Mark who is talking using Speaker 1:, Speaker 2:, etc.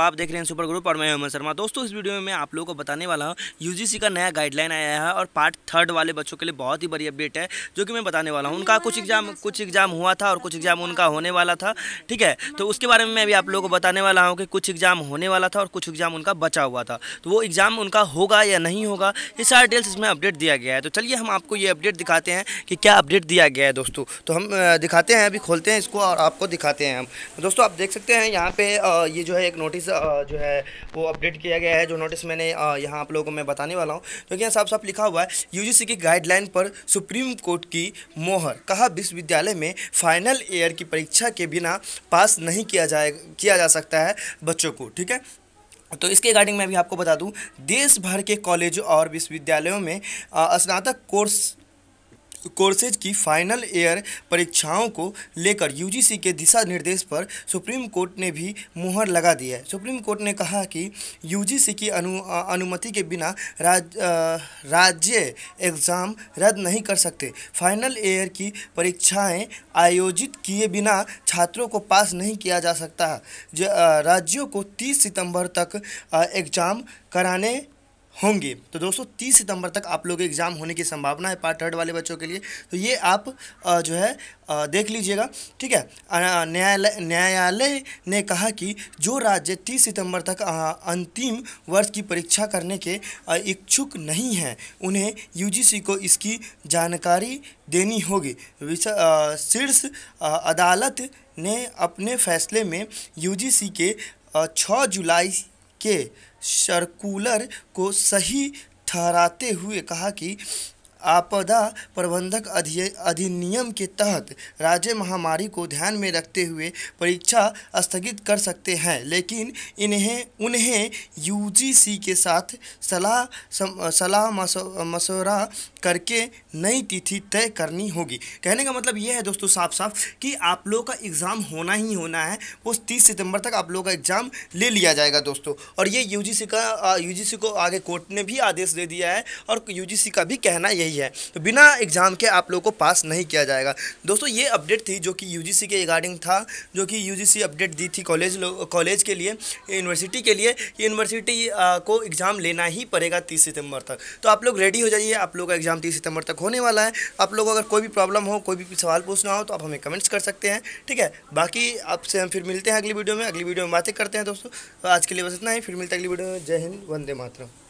Speaker 1: आप देख रहे हैं सुपर ग्रुप और मैं हेमंत शर्मा दोस्तों इस वीडियो में मैं आप लोगों को बताने वाला हूँ यूजीसी का नया गाइडलाइन आया है और पार्ट थर्ड वाले बच्चों के लिए बहुत ही बड़ी अपडेट है जो कि मैं बताने वाला हूँ उनका कुछ एग्जाम कुछ एग्जाम हुआ था और कुछ एग्जाम उनका होने वाला था ठीक है तो उसके बारे में मैं अभी आप लोगों को बताने वाला हूँ कि कुछ एग्जाम होने वाला था और कुछ एग्जाम उनका बचा हुआ था तो वो एग्जाम उनका होगा या नहीं होगा ये सारा डिटेल्स इसमें अपडेट दिया गया है तो चलिए हम आपको ये अपडेट दिखाते हैं कि क्या अपडेट दिया गया है दोस्तों तो हम
Speaker 2: दिखाते हैं अभी खोलते हैं इसको और आपको दिखाते हैं हम दोस्तों आप देख सकते हैं यहाँ पे ये जो है एक नोटिस Uh, जो है वो अपडेट किया गया है जो नोटिस मैंने uh, यहाँ आप लोगों को मैं बताने वाला हूँ क्योंकि यहाँ साफ साफ लिखा हुआ है यूजीसी की गाइडलाइन पर सुप्रीम कोर्ट की मोहर कहा विश्वविद्यालय में फाइनल ईयर की परीक्षा के बिना पास नहीं किया जाए किया जा सकता है बच्चों को ठीक है तो इसके रिगार्डिंग मैं भी आपको बता दूं देश भर के कॉलेज और विश्वविद्यालयों में uh, स्नातक कोर्स कोर्सेज की फाइनल ईयर परीक्षाओं को लेकर यूजीसी के दिशा निर्देश पर सुप्रीम कोर्ट ने भी मुहर लगा दी है सुप्रीम कोर्ट ने कहा कि यूजीसी की अनु अनुमति के बिना राज, राज्य एग्ज़ाम रद्द नहीं कर सकते फाइनल ईयर की परीक्षाएं आयोजित किए बिना छात्रों को पास नहीं किया जा सकता राज्यों को 30 सितंबर तक एग्ज़ाम कराने होंगे तो दोस्तों तीस सितंबर तक आप लोग एग्ज़ाम होने की संभावना है पार्ट थर्ड वाले बच्चों के लिए तो ये आप जो है देख लीजिएगा ठीक है न्यायालय न्यायालय ने कहा कि जो राज्य तीस सितंबर तक अंतिम वर्ष की परीक्षा करने के इच्छुक नहीं हैं उन्हें यूजीसी को इसकी जानकारी देनी होगी शीर्ष अदालत ने अपने फैसले में यू के छः जुलाई के सर्कुलर को सही ठहराते हुए कहा कि आपदा प्रबंधक अधिनियम के तहत राज्य महामारी को ध्यान में रखते हुए परीक्षा स्थगित कर सकते हैं लेकिन इन्हें उन्हें यूजीसी के साथ सलाह सलाह मशवरा करके नई तिथि तय करनी होगी कहने का मतलब यह है दोस्तों साफ साफ कि आप लोगों का एग्ज़ाम होना ही होना है वो तीस सितंबर तक आप लोगों का एग्ज़ाम ले लिया जाएगा दोस्तों और ये यूजीसी का यूजीसी को आगे कोर्ट ने भी आदेश दे दिया है और यूजीसी का भी कहना यही यही है तो बिना एग्ज़ाम के आप लोगों को पास नहीं किया जाएगा दोस्तों ये अपडेट थी जो कि यू के रिगार्डिंग था जो कि यू अपडेट दी थी कॉलेज कॉलेज के लिए यूनिवर्सिटी के लिए यूनिवर्सिटी को एग्ज़ाम लेना ही पड़ेगा तीस सितंबर तक तो आप लोग रेडी हो जाइए आप लोगों का एग्ज़ाम तीस सितंबर तक होने वाला है आप लोग अगर कोई भी प्रॉब्लम हो कोई भी सवाल पूछना हो तो आप हमें कमेंट्स कर सकते हैं ठीक है बाकी आपसे हम फिर मिलते हैं अगली वीडियो में अगली वीडियो में बातें करते हैं दोस्तों आज के लिए बस इतना ही फिर मिलते हैं अगली वीडियो में जय हिंद वंदे मातरम